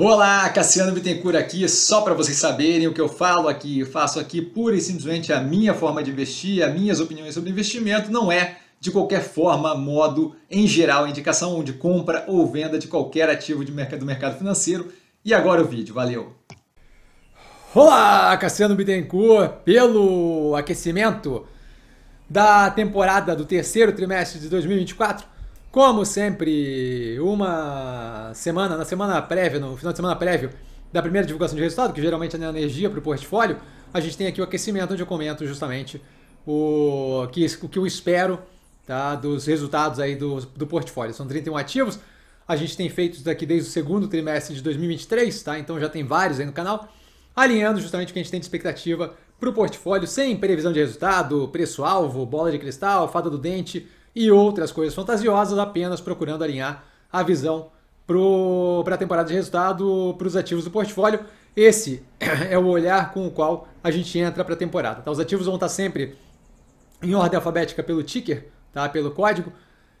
Olá, Cassiano Bittencourt aqui, só para vocês saberem o que eu falo aqui, eu faço aqui pura e simplesmente a minha forma de investir, as minhas opiniões sobre investimento, não é de qualquer forma, modo, em geral, indicação de compra ou venda de qualquer ativo de mercado, do mercado financeiro. E agora o vídeo, valeu! Olá, Cassiano Bittencourt, pelo aquecimento da temporada do terceiro trimestre de 2024, como sempre, uma semana, na semana prévia, no final de semana prévio da primeira divulgação de resultado, que geralmente é na energia para o portfólio, a gente tem aqui o aquecimento, onde eu comento justamente o que, o que eu espero tá, dos resultados aí do, do portfólio. São 31 ativos, a gente tem feito isso daqui desde o segundo trimestre de 2023, tá? então já tem vários aí no canal, alinhando justamente o que a gente tem de expectativa para o portfólio, sem previsão de resultado, preço-alvo, bola de cristal, fada do dente, e outras coisas fantasiosas, apenas procurando alinhar a visão para a temporada de resultado, para os ativos do portfólio. Esse é o olhar com o qual a gente entra para a temporada. Tá? Os ativos vão estar tá sempre em ordem alfabética pelo ticker, tá? pelo código.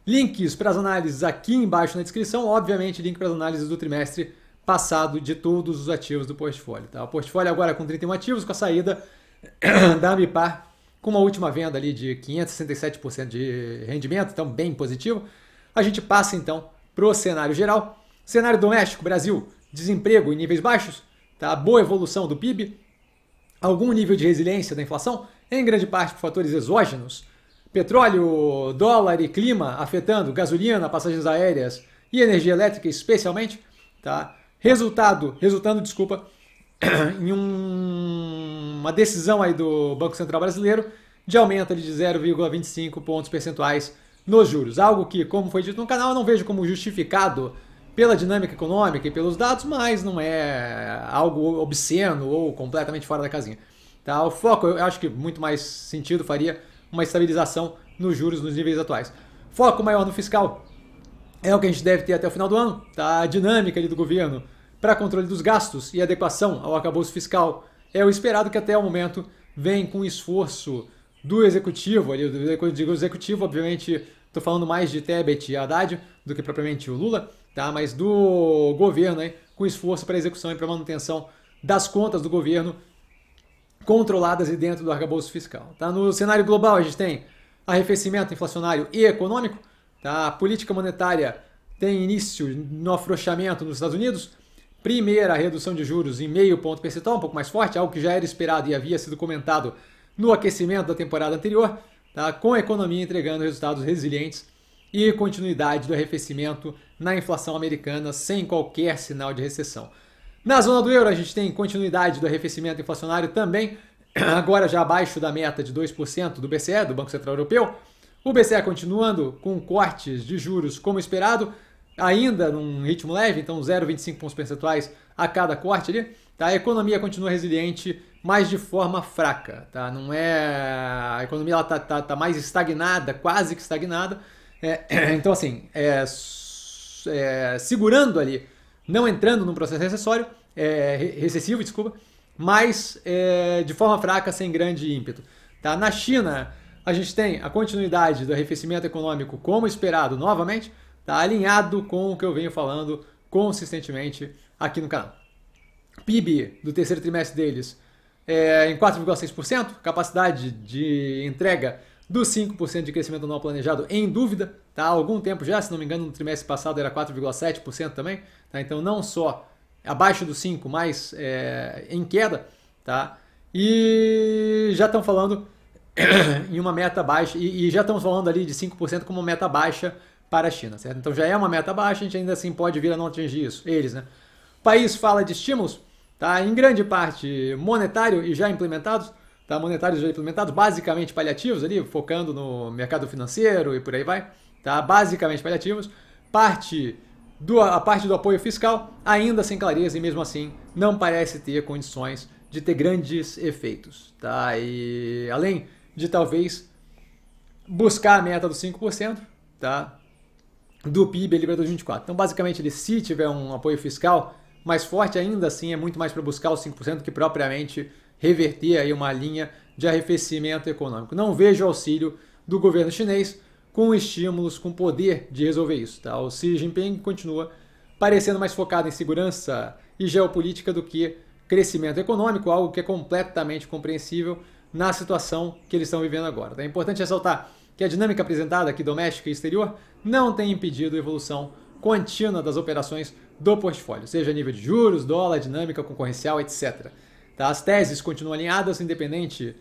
Links para as análises aqui embaixo na descrição. Obviamente, link para as análises do trimestre passado de todos os ativos do portfólio. Tá? O portfólio agora com 31 ativos, com a saída da Mipar com uma última venda ali de 567% de rendimento, então bem positivo. A gente passa então para o cenário geral. Cenário doméstico, Brasil, desemprego em níveis baixos, tá? boa evolução do PIB, algum nível de resiliência da inflação, em grande parte por fatores exógenos, petróleo, dólar e clima afetando gasolina, passagens aéreas e energia elétrica especialmente, tá? Resultado, resultando, desculpa, em um uma decisão aí do Banco Central Brasileiro de aumento de 0,25 pontos percentuais nos juros. Algo que, como foi dito no canal, eu não vejo como justificado pela dinâmica econômica e pelos dados, mas não é algo obsceno ou completamente fora da casinha. Tá? O foco, eu acho que muito mais sentido faria uma estabilização nos juros nos níveis atuais. Foco maior no fiscal é o que a gente deve ter até o final do ano. Tá? A dinâmica ali do governo para controle dos gastos e adequação ao acabouço fiscal é o esperado que até o momento vem com esforço do executivo, ali, do, digo executivo, obviamente estou falando mais de Tebet e Haddad do que propriamente o Lula, tá? mas do governo, hein? com esforço para execução e para manutenção das contas do governo controladas e dentro do arcabouço fiscal. Tá? No cenário global, a gente tem arrefecimento inflacionário e econômico, tá? a política monetária tem início no afrouxamento nos Estados Unidos, Primeira redução de juros em meio ponto percentual, um pouco mais forte, algo que já era esperado e havia sido comentado no aquecimento da temporada anterior, tá? com a economia entregando resultados resilientes e continuidade do arrefecimento na inflação americana sem qualquer sinal de recessão. Na zona do euro, a gente tem continuidade do arrefecimento inflacionário também, agora já abaixo da meta de 2% do BCE, do Banco Central Europeu. O BCE continuando com cortes de juros como esperado, ainda num ritmo leve, então 0,25 pontos percentuais a cada corte ali, tá? A economia continua resiliente, mas de forma fraca, tá? Não é... A economia ela tá, tá, tá mais estagnada, quase que estagnada. É, então, assim, é, é, segurando ali, não entrando num processo recessório, é, recessivo, desculpa, mas é, de forma fraca, sem grande ímpeto. Tá? Na China, a gente tem a continuidade do arrefecimento econômico como esperado novamente, tá alinhado com o que eu venho falando consistentemente aqui no canal. PIB do terceiro trimestre deles é em 4,6%, capacidade de entrega do 5% de crescimento anual planejado em dúvida, tá? Há algum tempo já, se não me engano, no trimestre passado era 4,7% também, tá? Então não só abaixo do 5, mas é, em queda, tá? E já estão falando em uma meta baixa, e, e já estamos falando ali de 5% como meta baixa para a China, certo? Então já é uma meta baixa, a gente ainda assim pode vir a não atingir isso, eles, né? O país fala de estímulos, tá? Em grande parte monetário e já implementados, tá? Monetários já implementados, basicamente paliativos ali, focando no mercado financeiro e por aí vai, tá? Basicamente paliativos. Parte do, a parte do apoio fiscal ainda sem clareza e mesmo assim não parece ter condições de ter grandes efeitos, tá? E além de talvez buscar a meta dos 5%, tá? do PIB ali para 2024. Então, basicamente, ele se tiver um apoio fiscal mais forte ainda assim, é muito mais para buscar os 5% que propriamente reverter aí uma linha de arrefecimento econômico. Não vejo auxílio do governo chinês com estímulos, com poder de resolver isso. Tá? O Xi Jinping continua parecendo mais focado em segurança e geopolítica do que crescimento econômico, algo que é completamente compreensível na situação que eles estão vivendo agora. Tá? É importante ressaltar que a dinâmica apresentada aqui doméstica e exterior não tem impedido a evolução contínua das operações do portfólio, seja a nível de juros, dólar, dinâmica concorrencial, etc. Tá? As teses continuam alinhadas, independente,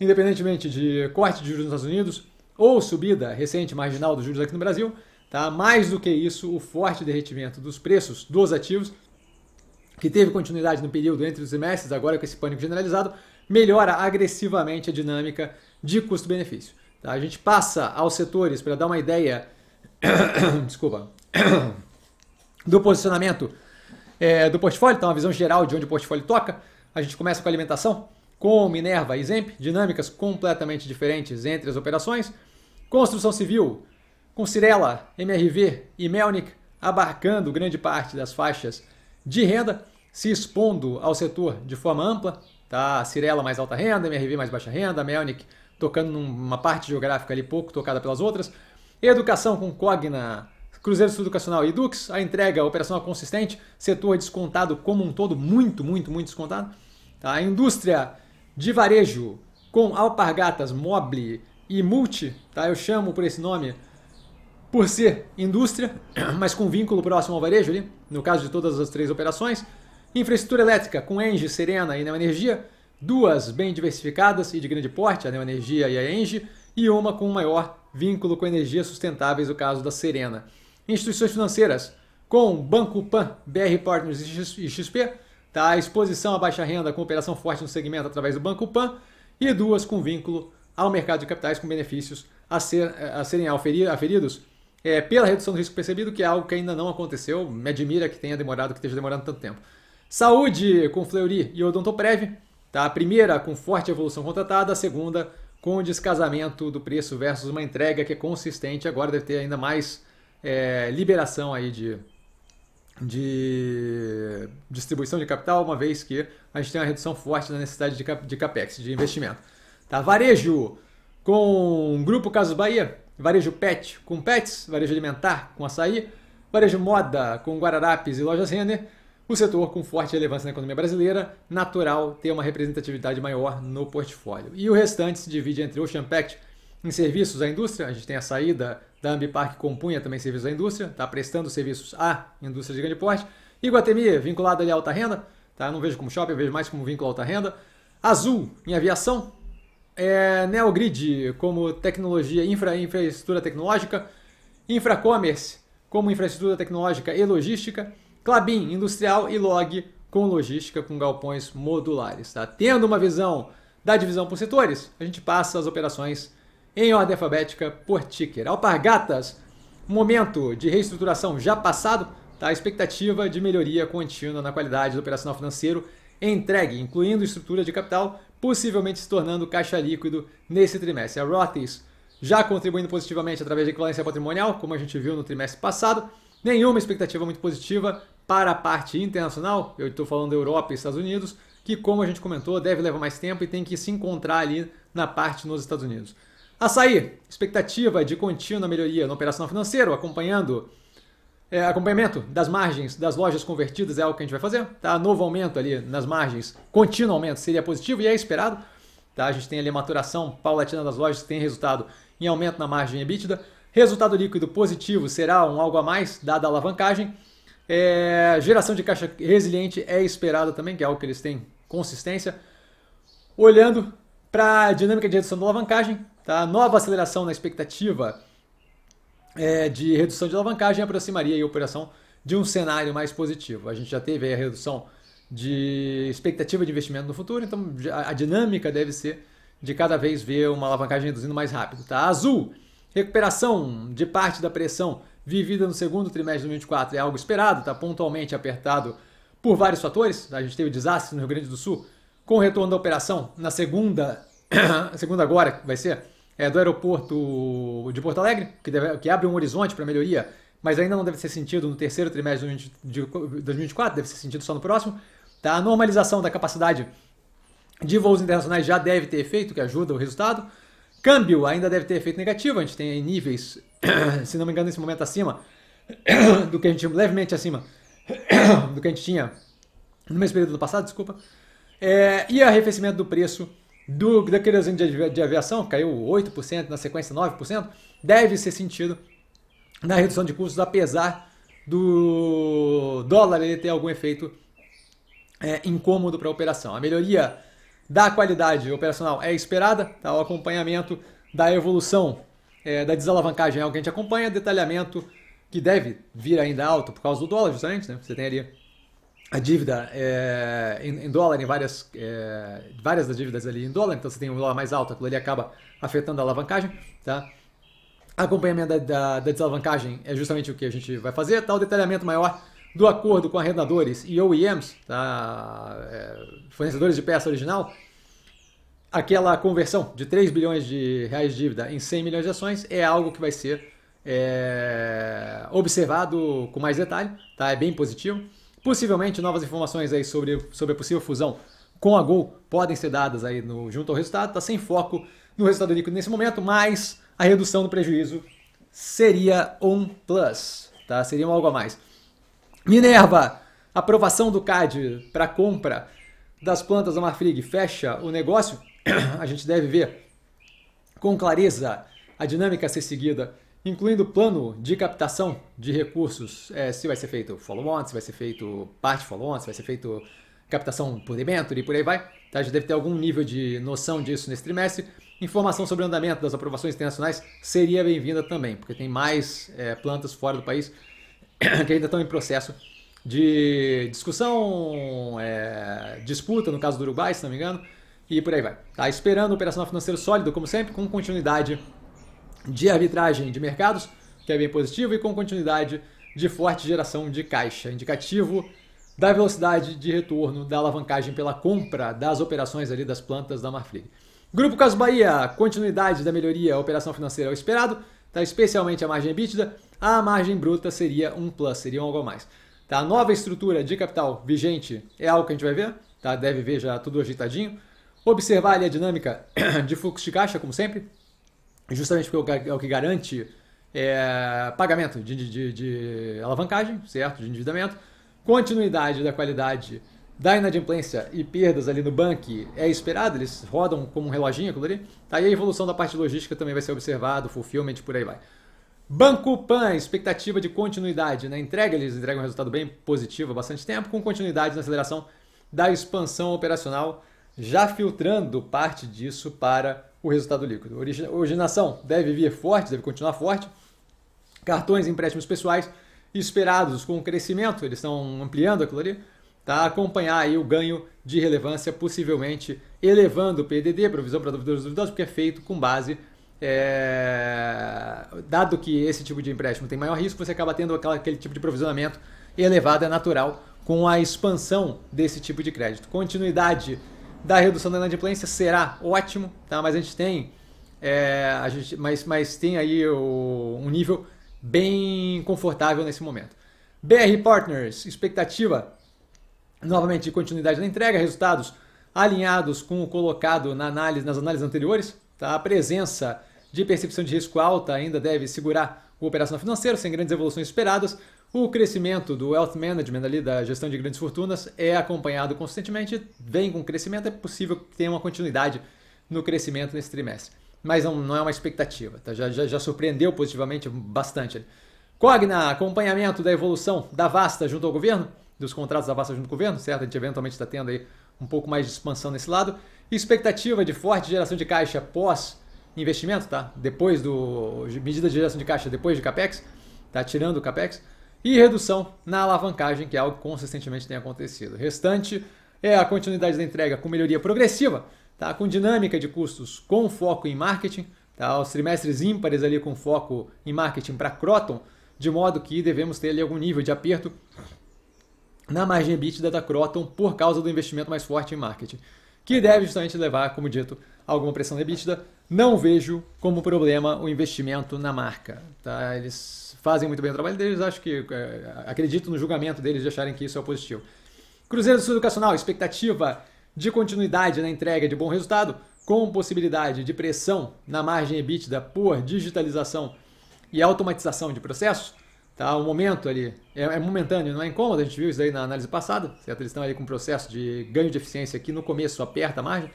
independentemente de corte de juros nos Estados Unidos ou subida recente marginal dos juros aqui no Brasil. Tá? Mais do que isso, o forte derretimento dos preços dos ativos, que teve continuidade no período entre os semestres, agora com esse pânico generalizado, melhora agressivamente a dinâmica de custo-benefício. Tá? A gente passa aos setores para dar uma ideia desculpa, do posicionamento é, do portfólio, então a visão geral de onde o portfólio toca. A gente começa com alimentação, com Minerva e Zemp, dinâmicas completamente diferentes entre as operações. Construção civil, com Cirela, MRV e Melnick, abarcando grande parte das faixas de renda, se expondo ao setor de forma ampla. Tá? Cirela mais alta renda, MRV mais baixa renda, Melnick tocando numa parte geográfica ali pouco tocada pelas outras. Educação com Cogna. Cruzeiro Estudo Educacional e Dux a entrega operacional consistente, setor descontado como um todo, muito, muito, muito descontado. A indústria de varejo com Alpargatas, Mobile e Multi, tá? eu chamo por esse nome por ser indústria, mas com vínculo próximo ao varejo ali, no caso de todas as três operações. Infraestrutura elétrica com Engie, Serena e Neoenergia, duas bem diversificadas e de grande porte, a Neoenergia e a Engie, e uma com maior vínculo com energias sustentáveis, o caso da Serena. Instituições financeiras, com Banco Pan, BR Partners e XP, tá? A exposição à baixa renda com operação forte no segmento através do Banco Pan e duas com vínculo ao mercado de capitais com benefícios a, ser, a serem aferidos é, pela redução do risco percebido, que é algo que ainda não aconteceu. Me admira que tenha demorado, que esteja demorando tanto tempo. Saúde com Fleury e Odontoprev, tá? A primeira com forte evolução contratada, a segunda com o descasamento do preço versus uma entrega que é consistente, agora deve ter ainda mais é, liberação aí de, de distribuição de capital, uma vez que a gente tem uma redução forte na necessidade de, cap, de capex, de investimento. Tá? Varejo com Grupo Casas Bahia, varejo pet com pets, varejo alimentar com açaí, varejo moda com Guararapes e Lojas Renner, o setor com forte relevância na economia brasileira, natural tem uma representatividade maior no portfólio. E o restante se divide entre Ocean Pact em serviços à indústria, a gente tem a saída da Ambipar que compunha também serviços à indústria, está prestando serviços à indústria de grande porte. E Guatemi, vinculado ali à alta renda, tá? não vejo como shopping, vejo mais como vínculo à alta renda. Azul, em aviação. É, Neogrid, como tecnologia, infra infraestrutura tecnológica. Infracommerce, como infraestrutura tecnológica e logística. Clabin Industrial e Log com logística com galpões modulares. Tá? Tendo uma visão da divisão por setores, a gente passa as operações em ordem alfabética por ticker. Alpargatas, momento de reestruturação já passado, tá? a expectativa de melhoria contínua na qualidade do operacional financeiro entregue, incluindo estrutura de capital, possivelmente se tornando caixa líquido nesse trimestre. A Rothes já contribuindo positivamente através de equivalência patrimonial, como a gente viu no trimestre passado. Nenhuma expectativa muito positiva para a parte internacional, eu estou falando da Europa e Estados Unidos, que como a gente comentou, deve levar mais tempo e tem que se encontrar ali na parte nos Estados Unidos. Açaí, expectativa de contínua melhoria no operacional financeiro, acompanhando é, acompanhamento das margens das lojas convertidas é algo que a gente vai fazer. Tá? Novo aumento ali nas margens, contínuo aumento seria positivo e é esperado. Tá? A gente tem ali a maturação paulatina das lojas que tem resultado em aumento na margem EBITDA. Resultado líquido positivo será um algo a mais, dada a alavancagem. É, geração de caixa resiliente é esperada também, que é algo que eles têm consistência. Olhando para a dinâmica de redução da alavancagem, tá? nova aceleração na expectativa é, de redução de alavancagem aproximaria a operação de um cenário mais positivo. A gente já teve a redução de expectativa de investimento no futuro, então a dinâmica deve ser de cada vez ver uma alavancagem reduzindo mais rápido. Tá? Azul, recuperação de parte da pressão vivida no segundo trimestre de 2024 é algo esperado, está pontualmente apertado por vários fatores. Tá? A gente teve o desastre no Rio Grande do Sul, com o retorno da operação na segunda, segunda agora vai ser, é, do aeroporto de Porto Alegre, que, deve, que abre um horizonte para melhoria, mas ainda não deve ser sentido no terceiro trimestre de 2024, deve ser sentido só no próximo. Tá? A normalização da capacidade de voos internacionais já deve ter efeito, que ajuda o resultado. Câmbio ainda deve ter efeito negativo, a gente tem níveis, se não me engano, nesse momento acima do que a gente levemente acima do que a gente tinha no mesmo período do passado, desculpa. É, e arrefecimento do preço do, da querosene de, de aviação, caiu 8%, na sequência 9%, deve ser sentido na redução de custos, apesar do dólar ele ter algum efeito é, incômodo para a operação. A melhoria da qualidade operacional é esperada, tá? o acompanhamento da evolução é, da desalavancagem é algo que a gente acompanha, detalhamento que deve vir ainda alto por causa do dólar, justamente, né? você tem ali a dívida é, em, em, dólar, em várias, é, várias das dívidas ali em dólar, então você tem um dólar mais alto, aquilo ali acaba afetando a alavancagem, tá? Acompanhamento da, da, da desalavancagem é justamente o que a gente vai fazer, tá? O detalhamento maior do acordo com arrendadores e OEMs, tá? É, fornecedores de peça original, aquela conversão de 3 bilhões de reais de dívida em 100 milhões de ações é algo que vai ser é, observado com mais detalhe, tá? é bem positivo. Possivelmente novas informações aí sobre, sobre a possível fusão com a Gol podem ser dadas aí no, junto ao resultado, está sem foco no resultado líquido nesse momento, mas a redução do prejuízo seria um plus, tá? seria um algo a mais. Minerva, aprovação do CAD para compra das plantas da Marfrig fecha o negócio? A gente deve ver com clareza a dinâmica a ser seguida, incluindo o plano de captação de recursos, é, se vai ser feito follow-on, se vai ser feito parte follow-on, se vai ser feito captação por debênture e por aí vai. Tá? Já deve ter algum nível de noção disso nesse trimestre. Informação sobre o andamento das aprovações internacionais seria bem-vinda também, porque tem mais é, plantas fora do país que ainda estão em processo de discussão, é, disputa, no caso do Uruguai, se não me engano, e por aí vai. Tá esperando operação operacional financeiro sólido, como sempre, com continuidade de arbitragem de mercados, que é bem positivo, e com continuidade de forte geração de caixa, indicativo da velocidade de retorno da alavancagem pela compra das operações ali das plantas da Marfrig. Grupo Caso Bahia, continuidade da melhoria operação financeira ao esperado, tá especialmente a margem EBITDA, a margem bruta seria um plus, seria algo a mais. Tá? A nova estrutura de capital vigente é algo que a gente vai ver, tá? deve ver já tudo agitadinho. Observar ali a dinâmica de fluxo de caixa, como sempre, justamente porque é o é que garante é, pagamento de, de, de alavancagem, certo? De endividamento, continuidade da qualidade da inadimplência e perdas ali no banco é esperado, eles rodam como um reloginho aquilo ali, tá? e a evolução da parte logística também vai ser observado, fulfillment, por aí vai. Banco Pan, expectativa de continuidade, né? Entrega, eles entregam um resultado bem positivo há bastante tempo, com continuidade na aceleração da expansão operacional, já filtrando parte disso para o resultado líquido. Originação deve vir forte, deve continuar forte. Cartões e empréstimos pessoais esperados com crescimento, eles estão ampliando aquilo ali, tá? acompanhar aí o ganho de relevância, possivelmente elevando o PDD, provisão para duvidosos duvidosos, porque é feito com base é, dado que esse tipo de empréstimo tem maior risco, você acaba tendo aquela, aquele tipo de provisionamento elevado, é natural, com a expansão desse tipo de crédito. Continuidade da redução da inadimplência será ótimo, tá? mas a gente tem, é, a gente, mas, mas tem aí o, um nível bem confortável nesse momento. BR Partners, expectativa novamente de continuidade na entrega, resultados alinhados com o colocado na análise, nas análises anteriores, tá? a presença de percepção de risco alta ainda deve segurar o operacional financeiro sem grandes evoluções esperadas. O crescimento do wealth management ali da gestão de grandes fortunas é acompanhado constantemente vem com crescimento, é possível que tenha uma continuidade no crescimento nesse trimestre. Mas não, não é uma expectativa, tá? já, já, já surpreendeu positivamente bastante. Cogna, acompanhamento da evolução da Vasta junto ao governo, dos contratos da Vasta junto ao governo, certo? A gente eventualmente está tendo aí um pouco mais de expansão nesse lado. Expectativa de forte geração de caixa pós investimento, tá? Depois do medida de geração de caixa depois de capex, tá tirando o capex e redução na alavancagem, que é algo que consistentemente tem acontecido. O restante é a continuidade da entrega com melhoria progressiva, tá? Com dinâmica de custos com foco em marketing, tá? Os trimestres ímpares ali com foco em marketing para Croton, de modo que devemos ter ali algum nível de aperto na margem EBITDA da Croton por causa do investimento mais forte em marketing que deve justamente levar, como dito, a alguma pressão EBITDA. Não vejo como problema o investimento na marca. Tá? Eles fazem muito bem o trabalho deles, acho que é, acredito no julgamento deles de acharem que isso é positivo. Cruzeiro do Sul Educacional, expectativa de continuidade na entrega de bom resultado, com possibilidade de pressão na margem EBITDA por digitalização e automatização de processos. Tá? O momento ali é, é momentâneo, não é incômodo, a gente viu isso aí na análise passada, certo? Eles estão ali com um processo de ganho de eficiência aqui no começo, aperta a margem.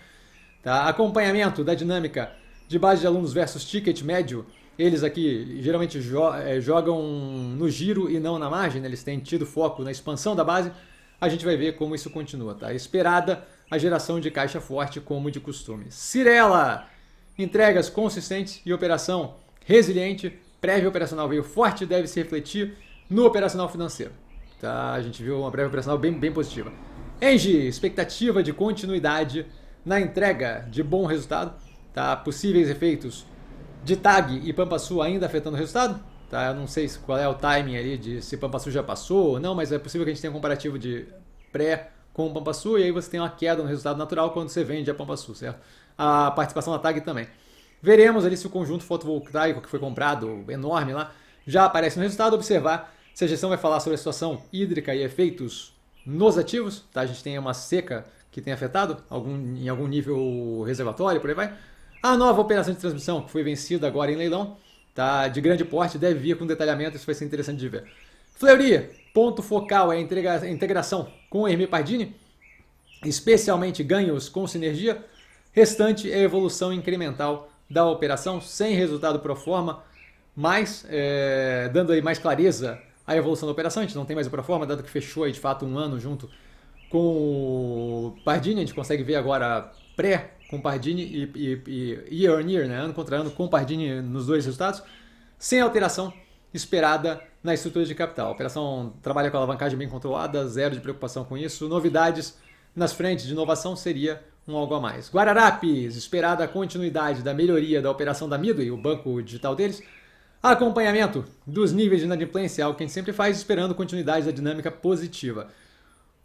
Tá? Acompanhamento da dinâmica de base de alunos versus ticket médio, eles aqui geralmente jo é, jogam no giro e não na margem, né? eles têm tido foco na expansão da base, a gente vai ver como isso continua, tá? Esperada a geração de caixa forte como de costume. Cirela, entregas consistentes e operação resiliente prévia operacional veio forte deve se refletir no operacional financeiro. Tá? A gente viu uma prévia operacional bem, bem positiva. Engie, expectativa de continuidade na entrega de bom resultado. Tá? Possíveis efeitos de TAG e Pampa Sul ainda afetando o resultado. Tá? Eu não sei qual é o timing ali de se Pampa Sul já passou ou não, mas é possível que a gente tenha um comparativo de pré com Pampasu Pampa Sul e aí você tem uma queda no resultado natural quando você vende a Pampa Sul, certo? A participação da TAG também. Veremos ali se o conjunto fotovoltaico que foi comprado, enorme lá, já aparece no resultado. Observar se a gestão vai falar sobre a situação hídrica e efeitos nos ativos. Tá? A gente tem uma seca que tem afetado algum, em algum nível reservatório, por aí vai. A nova operação de transmissão, que foi vencida agora em leilão, tá de grande porte, deve vir com detalhamento, isso vai ser interessante de ver. Fleury, ponto focal é a integração com Hermi Pardini, especialmente ganhos com sinergia. Restante é evolução incremental da operação, sem resultado pro forma, mas é, dando aí mais clareza à evolução da operação. A gente não tem mais o pro forma, dado que fechou aí de fato um ano junto com o Pardini. A gente consegue ver agora pré com Pardini e, e, e year on year, né? ano contra ano, com Pardini nos dois resultados, sem alteração esperada na estrutura de capital. A operação trabalha com alavancagem bem controlada, zero de preocupação com isso. Novidades nas frentes de inovação seria um algo a mais. Guararapes, esperada a continuidade da melhoria da operação da Midway, o banco digital deles, acompanhamento dos níveis de inadimplência, algo que a gente sempre faz, esperando continuidade da dinâmica positiva.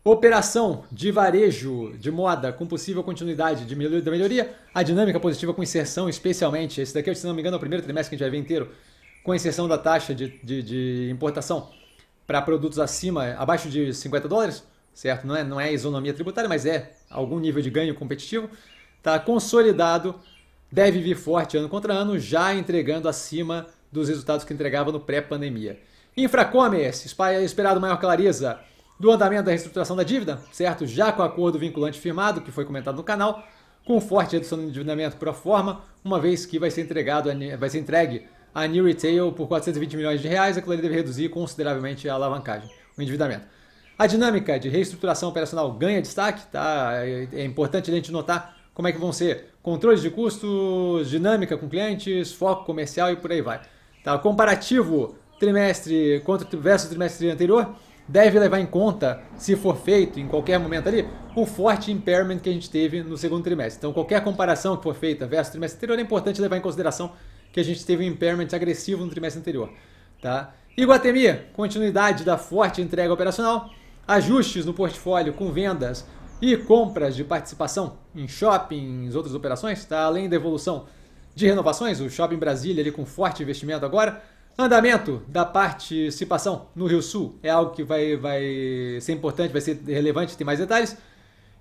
Operação de varejo de moda com possível continuidade de melhoria, da melhoria, a dinâmica positiva com inserção, especialmente. Esse daqui, se não me engano, é o primeiro trimestre que a gente vai ver inteiro, com inserção da taxa de, de, de importação para produtos acima, abaixo de 50 dólares certo? Não é, não é isonomia tributária, mas é algum nível de ganho competitivo. Está consolidado, deve vir forte ano contra ano, já entregando acima dos resultados que entregava no pré-pandemia. Infracommerce, esperado maior clareza do andamento da reestruturação da dívida, certo? Já com o acordo vinculante firmado, que foi comentado no canal, com forte redução do endividamento pro forma, uma vez que vai ser entregado, vai ser entregue a New Retail por 420 milhões de reais, aquilo ali deve reduzir consideravelmente a alavancagem, o endividamento. A dinâmica de reestruturação operacional ganha destaque, tá? É, é importante a gente notar como é que vão ser controles de custos, dinâmica com clientes, foco comercial e por aí vai. Tá? comparativo trimestre contra versus trimestre anterior deve levar em conta, se for feito em qualquer momento ali, o forte impairment que a gente teve no segundo trimestre. Então, qualquer comparação que for feita versus trimestre anterior é importante levar em consideração que a gente teve um impairment agressivo no trimestre anterior, tá? Iguatemi, continuidade da forte entrega operacional ajustes no portfólio com vendas e compras de participação em shoppings, outras operações, tá? além da evolução de renovações, o Shopping Brasília ali com forte investimento agora. Andamento da participação no Rio Sul é algo que vai, vai ser importante, vai ser relevante, tem mais detalhes.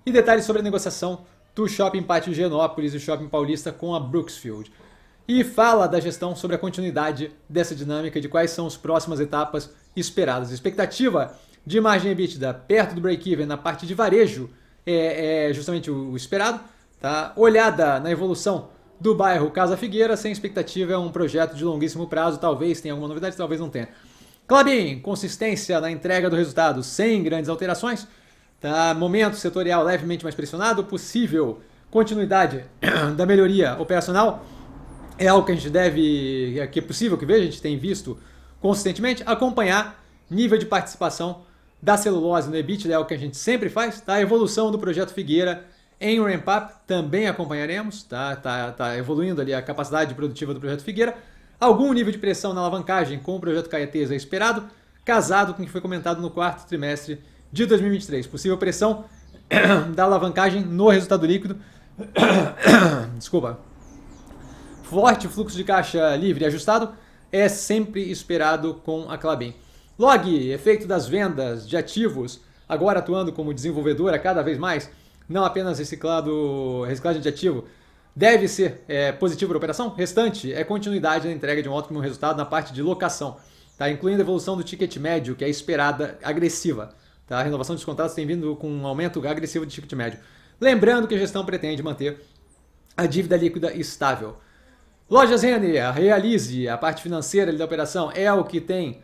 E detalhes sobre a negociação do Shopping Pátio Genópolis e Shopping Paulista com a Brooksfield. E fala da gestão sobre a continuidade dessa dinâmica, de quais são as próximas etapas esperadas. A expectativa de margem EBITDA perto do break-even na parte de varejo é, é justamente o, o esperado. Tá? Olhada na evolução do bairro Casa Figueira, sem expectativa, é um projeto de longuíssimo prazo, talvez tenha alguma novidade, talvez não tenha. Clabin, consistência na entrega do resultado sem grandes alterações. Tá? Momento setorial levemente mais pressionado, possível continuidade da melhoria operacional. É algo que a gente deve, que é possível que veja, a gente tem visto consistentemente, acompanhar nível de participação da celulose no EBITDA, né, é o que a gente sempre faz, tá? A evolução do projeto Figueira em ramp-up também acompanharemos, tá? Tá, tá evoluindo ali a capacidade produtiva do projeto Figueira. Algum nível de pressão na alavancagem com o projeto Caetes é esperado, casado com o que foi comentado no quarto trimestre de 2023. Possível pressão da alavancagem no resultado líquido. Desculpa. Forte fluxo de caixa livre ajustado é sempre esperado com a Clabin. Log, efeito das vendas de ativos, agora atuando como desenvolvedora cada vez mais, não apenas reciclado, reciclagem de ativo, deve ser é, positivo para a operação, restante é continuidade na entrega de um ótimo resultado na parte de locação, tá? incluindo a evolução do ticket médio, que é esperada, agressiva. Tá? A renovação dos contratos tem vindo com um aumento agressivo do ticket médio. Lembrando que a gestão pretende manter a dívida líquida estável. Lojas Renner, realize a parte financeira da operação, é o que tem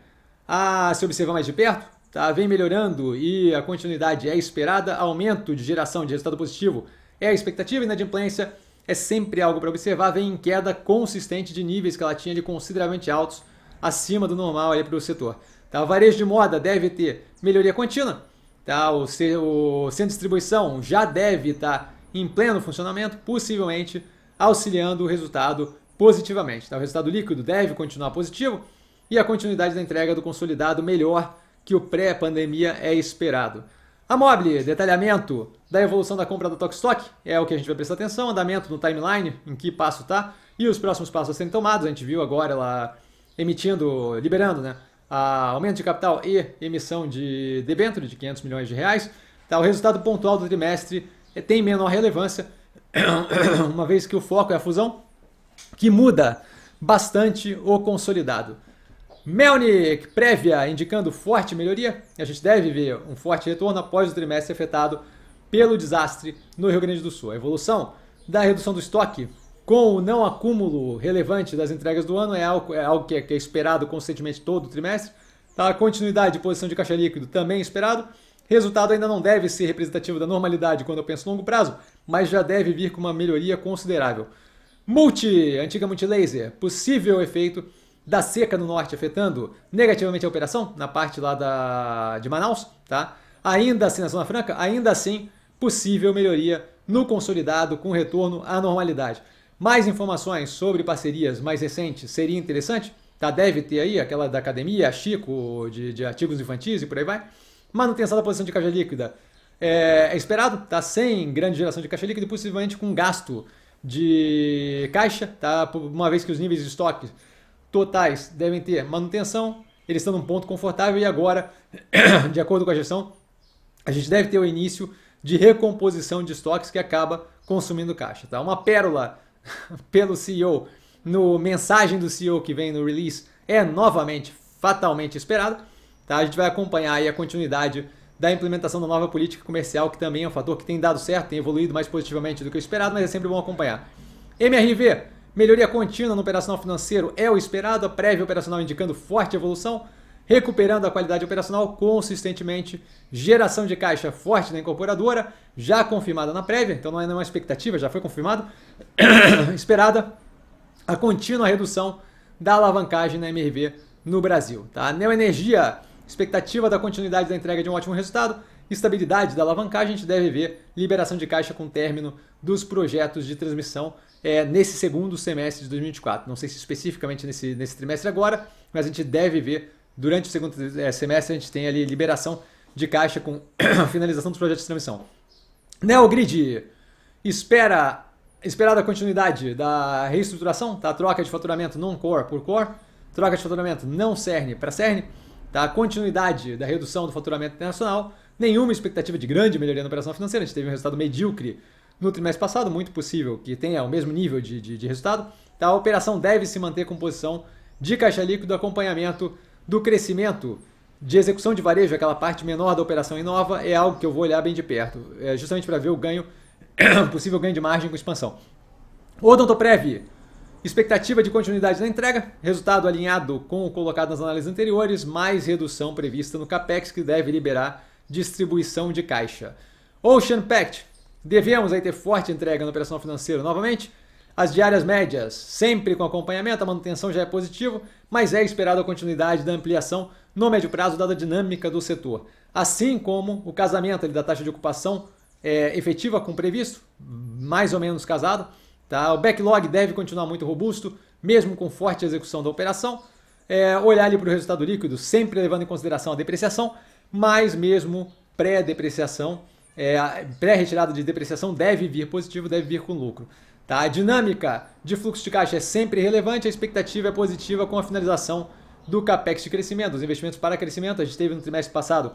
a ah, se observar mais de perto, tá? vem melhorando e a continuidade é esperada, aumento de geração de resultado positivo é a expectativa e na adimplência é sempre algo para observar, vem em queda consistente de níveis que ela tinha de consideravelmente altos, acima do normal para o setor. Tá? O varejo de moda deve ter melhoria contínua, tá? o, o centro de distribuição já deve estar tá em pleno funcionamento, possivelmente auxiliando o resultado positivamente. Tá? O resultado líquido deve continuar positivo, e a continuidade da entrega do consolidado melhor que o pré-pandemia é esperado. A Mobile, detalhamento da evolução da compra da Tokstok é o que a gente vai prestar atenção, andamento no timeline, em que passo tá, e os próximos passos a serem tomados. A gente viu agora ela emitindo, liberando, né? aumento de capital e emissão de debênture de 500 milhões de reais. Tá, o resultado pontual do trimestre é, tem menor relevância, uma vez que o foco é a fusão, que muda bastante o consolidado. Melnik, prévia indicando forte melhoria. A gente deve ver um forte retorno após o trimestre afetado pelo desastre no Rio Grande do Sul. A evolução da redução do estoque com o não acúmulo relevante das entregas do ano é algo, é algo que, é, que é esperado constantemente todo o trimestre. Tá? A continuidade de posição de caixa líquido também é esperado. Resultado ainda não deve ser representativo da normalidade quando eu penso longo prazo, mas já deve vir com uma melhoria considerável. Multi, antiga multilaser, possível efeito da seca no norte afetando negativamente a operação na parte lá da, de Manaus, tá? Ainda assim na Zona Franca, ainda assim possível melhoria no consolidado com retorno à normalidade. Mais informações sobre parcerias mais recentes seria interessante, tá? Deve ter aí aquela da academia, Chico, de, de ativos infantis e por aí vai. Manutenção da posição de caixa líquida é, é, esperado, tá? Sem grande geração de caixa líquida e possivelmente com gasto de caixa, tá? Uma vez que os níveis de estoque totais devem ter manutenção, eles estão num ponto confortável e agora, de acordo com a gestão, a gente deve ter o início de recomposição de estoques que acaba consumindo caixa. Tá? Uma pérola pelo CEO no mensagem do CEO que vem no release é novamente fatalmente esperada. Tá? A gente vai acompanhar aí a continuidade da implementação da nova política comercial, que também é um fator que tem dado certo, tem evoluído mais positivamente do que o esperado, mas é sempre bom acompanhar. MRV, Melhoria contínua no operacional financeiro é o esperado, a prévia operacional indicando forte evolução, recuperando a qualidade operacional consistentemente, geração de caixa forte na incorporadora, já confirmada na prévia, então não é nenhuma expectativa, já foi confirmado, esperada a contínua redução da alavancagem na MRV no Brasil. Tá? Neoenergia, expectativa da continuidade da entrega de um ótimo resultado, estabilidade da alavancagem, a gente deve ver liberação de caixa com término dos projetos de transmissão é, nesse segundo semestre de 2024. Não sei se especificamente nesse, nesse trimestre agora, mas a gente deve ver durante o segundo é, semestre a gente tem ali liberação de caixa com finalização dos projetos de transmissão. Neogrid espera esperada continuidade da reestruturação, tá? Troca de faturamento non-core por core, troca de faturamento não CERN para CERN, tá? Continuidade da redução do faturamento internacional, nenhuma expectativa de grande melhoria na operação financeira. A gente teve um resultado medíocre no trimestre passado, muito possível que tenha o mesmo nível de, de, de resultado. Então, a operação deve se manter com posição de caixa líquido, acompanhamento do crescimento de execução de varejo, aquela parte menor da operação Inova, é algo que eu vou olhar bem de perto, é justamente para ver o ganho, possível ganho de margem com expansão. Odontoprev, expectativa de continuidade na entrega, resultado alinhado com o colocado nas análises anteriores, mais redução prevista no CAPEX, que deve liberar distribuição de caixa. Ocean Pact. Devemos aí ter forte entrega na operação financeira novamente. As diárias médias, sempre com acompanhamento, a manutenção já é positivo, mas é esperada a continuidade da ampliação no médio prazo, dada a dinâmica do setor. Assim como o casamento ali, da taxa de ocupação é, efetiva com previsto, mais ou menos casado. Tá? O backlog deve continuar muito robusto, mesmo com forte execução da operação. É, olhar ali para o resultado líquido, sempre levando em consideração a depreciação mas mesmo pré-depreciação, é, pré-retirada de depreciação deve vir positivo, deve vir com lucro. Tá? A dinâmica de fluxo de caixa é sempre relevante, a expectativa é positiva com a finalização do capex de crescimento, os investimentos para crescimento. A gente teve no trimestre passado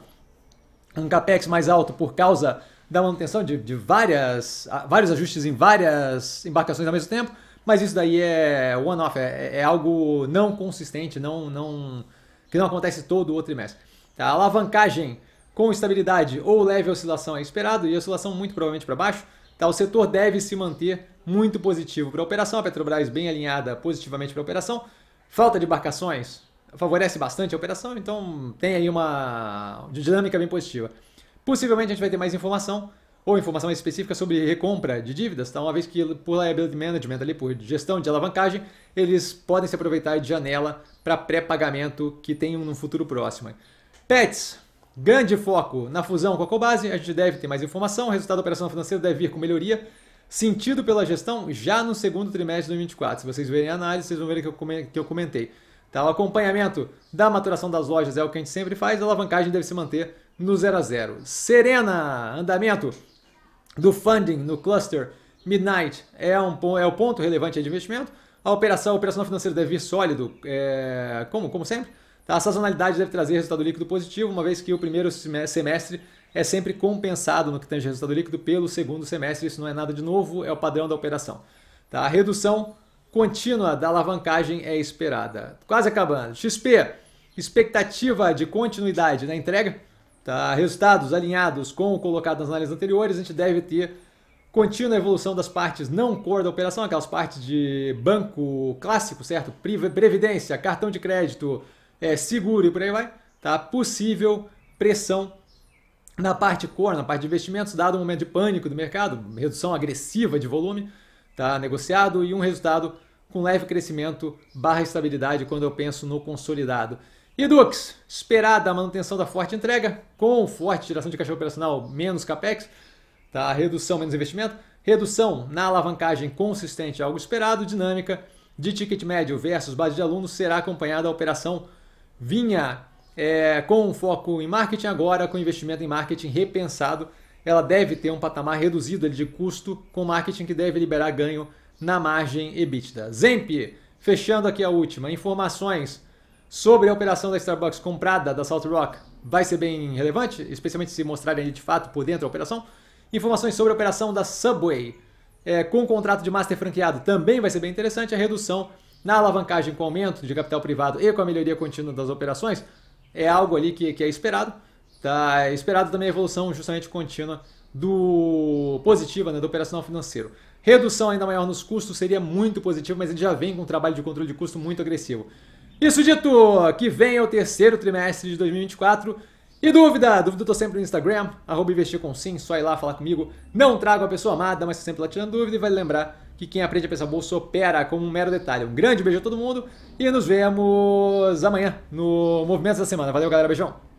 um capex mais alto por causa da manutenção de, de várias, vários ajustes em várias embarcações ao mesmo tempo, mas isso daí é one-off, é, é, algo não consistente, não, não, que não acontece todo o trimestre. A alavancagem com estabilidade ou leve oscilação é esperado e oscilação muito provavelmente para baixo. Tá? O setor deve se manter muito positivo para a operação. A Petrobras bem alinhada positivamente para a operação. Falta de embarcações favorece bastante a operação, então tem aí uma dinâmica bem positiva. Possivelmente a gente vai ter mais informação ou informação específica sobre recompra de dívidas, tá? uma vez que por liability management, ali, por gestão de alavancagem, eles podem se aproveitar de janela para pré-pagamento que tem no um futuro próximo. Pets, grande foco na fusão com a Cobase, a gente deve ter mais informação, o resultado da operação financeira deve vir com melhoria, sentido pela gestão já no segundo trimestre de 2024. Se vocês verem a análise, vocês vão ver que eu comentei. Tá? O acompanhamento da maturação das lojas é o que a gente sempre faz, a alavancagem deve se manter no 0 a 0. Serena, andamento do funding no cluster Midnight é, um, é o ponto relevante de investimento. A operação, a operação financeira deve vir sólido, é, como, como sempre. Tá, a sazonalidade deve trazer resultado líquido positivo, uma vez que o primeiro semestre é sempre compensado no que tange resultado líquido pelo segundo semestre. Isso não é nada de novo, é o padrão da operação. Tá? A redução contínua da alavancagem é esperada. Quase acabando. XP, expectativa de continuidade na entrega. Tá? Resultados alinhados com o colocado nas análises anteriores. A gente deve ter contínua evolução das partes não core da operação, aquelas partes de banco clássico, certo? Previdência, cartão de crédito é, seguro e por aí vai, tá? Possível pressão na parte core, na parte de investimentos, dado o momento de pânico do mercado, redução agressiva de volume, tá? Negociado e um resultado com leve crescimento barra estabilidade quando eu penso no consolidado. E Dux, esperada a manutenção da forte entrega, com forte geração de caixa operacional menos CAPEX, tá? redução menos investimento, redução na alavancagem consistente, algo esperado, dinâmica de ticket médio versus base de alunos será acompanhada a operação vinha é, com um foco em marketing agora, com investimento em marketing repensado, ela deve ter um patamar reduzido de custo com marketing que deve liberar ganho na margem EBITDA. Zemp, fechando aqui a última, informações sobre a operação da Starbucks comprada da Salt Rock vai ser bem relevante, especialmente se mostrarem de fato por dentro a operação. Informações sobre a operação da Subway é, com o contrato de master franqueado também vai ser bem interessante. A redução na alavancagem com aumento de capital privado e com a melhoria contínua das operações, é algo ali que, que é esperado. Tá? É esperado também a evolução justamente contínua do positiva né, do operacional financeiro. Redução ainda maior nos custos seria muito positivo, mas ele já vem com um trabalho de controle de custo muito agressivo. Isso dito, que vem o terceiro trimestre de 2024. E dúvida? Dúvida eu tô sempre no Instagram, arroba investir com sim, só ir lá falar comigo. Não trago a pessoa amada, mas sempre lá tirando dúvida e vai vale lembrar que quem aprende a pensar bolsa opera como um mero detalhe. Um grande beijo a todo mundo e nos vemos amanhã no movimento da Semana. Valeu, galera. Beijão.